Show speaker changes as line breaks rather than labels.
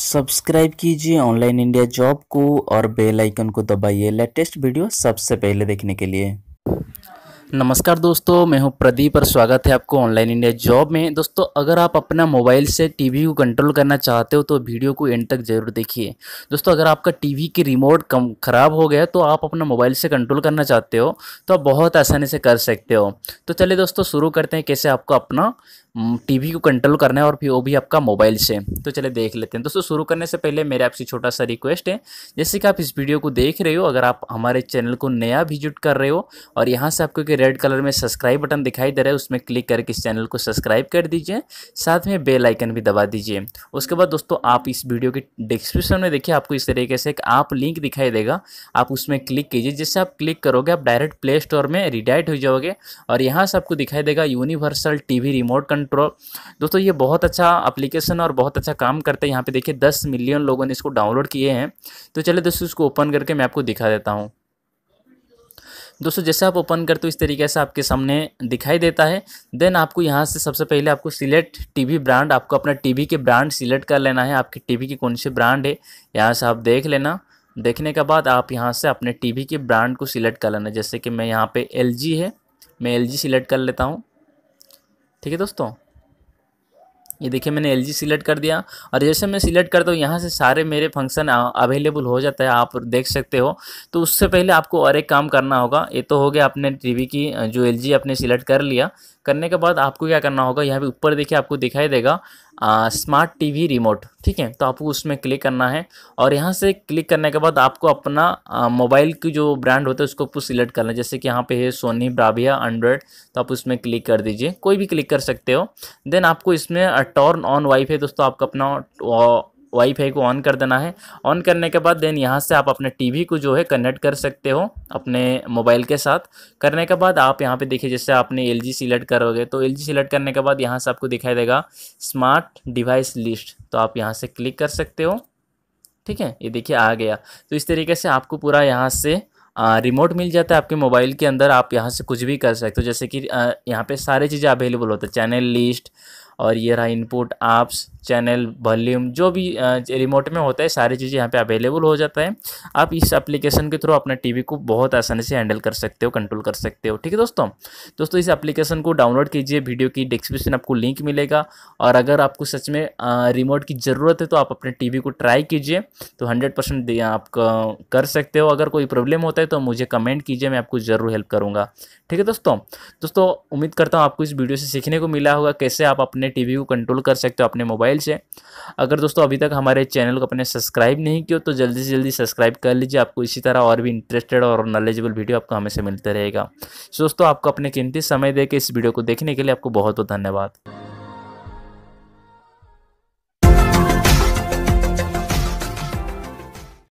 subscribe कीजिए online India job को और बेल आइकन को दबाइए लेटेस्ट वीडियो सबसे पहले देखने के लिए नमस्कार दोस्तों मैं हूं प्रदीप और स्वागत है आपको ऑनलाइन इंडिया जॉब में दोस्तों अगर आप अपना मोबाइल से टीवी को कंट्रोल करना चाहते हो तो वीडियो को एंड तक जरूर देखिए दोस्तों अगर आपका टीवी की रिमोट कम ख़राब हो गया तो आप अपना मोबाइल से कंट्रोल करना चाहते हो तो आप बहुत आसानी से कर सकते हो तो चलिए दोस्तों शुरू करते हैं कैसे आपको अपना टीवी को कंट्रोल करना है और फिर वो भी आपका मोबाइल से तो चले देख लेते हैं दोस्तों शुरू करने से पहले मेरे आपसे छोटा सा रिक्वेस्ट है जैसे कि आप इस वीडियो को देख रहे हो अगर आप हमारे चैनल को नया विजिट कर रहे हो और यहाँ से आपको रेड कलर में सब्सक्राइब बटन दिखाई दे रहा है उसमें क्लिक करके इस चैनल को सब्सक्राइब कर दीजिए साथ में बेल आइकन भी दबा दीजिए उसके बाद दोस्तों आप इस वीडियो के डिस्क्रिप्शन में देखिए आपको इस तरीके से एक आप लिंक दिखाई देगा आप उसमें क्लिक कीजिए जिससे आप क्लिक करोगे आप डायरेक्ट प्ले स्टोर में रिडायरेक्ट हो जाओगे और यहाँ से आपको दिखाई देगा यूनिवर्सल टी रिमोट कंट्रोल दोस्तों ये बहुत अच्छा अप्लीकेशन और बहुत अच्छा काम करता है यहाँ पे देखिए दस मिलियन लोगों ने इसको डाउनलोड किए हैं तो चले दोस्तों इसको ओपन करके मैं आपको दिखा देता हूँ दोस्तों जैसे आप ओपन करते हो इस तरीके से आपके सामने दिखाई देता है देन आपको यहाँ से सबसे पहले आपको सिलेक्ट टीवी ब्रांड आपको अपना टीवी के ब्रांड सिलेक्ट कर लेना है आपकी टीवी की कौन से ब्रांड है यहाँ से आप देख लेना देखने के बाद आप यहाँ से अपने टीवी के ब्रांड को सिलेक्ट कर लेना जैसे कि मैं यहाँ पे एल है मैं एल सिलेक्ट कर लेता हूँ ठीक है दोस्तों ये देखिए मैंने एल जी सिलेक्ट कर दिया और जैसे मैं सिलेक्ट करता हूँ यहाँ से सारे मेरे फंक्शन अवेलेबल हो जाता है आप देख सकते हो तो उससे पहले आपको और एक काम करना होगा ये तो हो गया आपने टीवी की जो एल जी आपने सिलेक्ट कर लिया करने के बाद आपको क्या करना होगा यहाँ पे ऊपर देखिए आपको दिखाई देगा स्मार्ट टीवी रिमोट ठीक है तो आपको उसमें क्लिक करना है और यहाँ से क्लिक करने के बाद आपको अपना मोबाइल की जो ब्रांड होता है उसको आपको सिलेक्ट करना है जैसे कि यहाँ पे है सोनी ब्राविया एंड्रॉयड तो आप उसमें क्लिक कर दीजिए कोई भी क्लिक कर सकते हो देन आपको इसमें टर्न ऑन वाईफाई दोस्तों आपका अपना वाईफाई को ऑन कर देना है ऑन करने के बाद देन यहाँ से आप अपने टीवी को जो है कनेक्ट कर सकते हो अपने मोबाइल के साथ करने के बाद आप यहाँ पे देखिए जैसे आपने एल जी सिलेक्ट करोगे तो एल जी सिलेक्ट करने के बाद यहाँ से आपको दिखाई देगा स्मार्ट डिवाइस लिस्ट तो आप यहाँ से क्लिक कर सकते हो ठीक है ये देखिए आ गया तो इस तरीके से आपको पूरा यहाँ से आ, रिमोट मिल जाता है आपके मोबाइल के अंदर आप यहाँ से कुछ भी कर सकते हो जैसे कि यहाँ पे सारे चीज़ें अवेलेबल होते हैं चैनल लिस्ट और ये रहा इनपुट आप्स चैनल वॉल्यूम जो भी रिमोट में होता है सारी चीज़ें यहाँ पे अवेलेबल हो जाता है आप इस एप्लीकेशन के थ्रू अपने टीवी को बहुत आसानी से हैंडल कर सकते हो कंट्रोल कर सकते हो ठीक है दोस्तों दोस्तों इस एप्लीकेशन को डाउनलोड कीजिए वीडियो की डिस्क्रिप्शन आपको लिंक मिलेगा और अगर आपको सच में रिमोट की ज़रूरत है तो आप अपने टी को ट्राई कीजिए तो हंड्रेड आप कर सकते हो अगर कोई प्रॉब्लम होता है तो मुझे कमेंट कीजिए मैं आपको ज़रूर हेल्प करूँगा ठीक है दोस्तों दोस्तों उम्मीद करता हूँ आपको इस वीडियो से सीखने को मिला होगा कैसे आप अपने टीवी को कंट्रोल कर सकते हो अपने मोबाइल से अगर दोस्तों अभी तक हमारे चैनल को अपने सब्सक्राइब नहीं किया तो जल्दी से जल्दी सब्सक्राइब कर लीजिए आपको इसी तरह और भी इंटरेस्टेड और नॉलेजेबल वीडियो आपको हमेशा मिलते रहेगा दोस्तों आपको अपने कीमती समय देकर इस वीडियो को देखने के लिए आपको बहुत बहुत धन्यवाद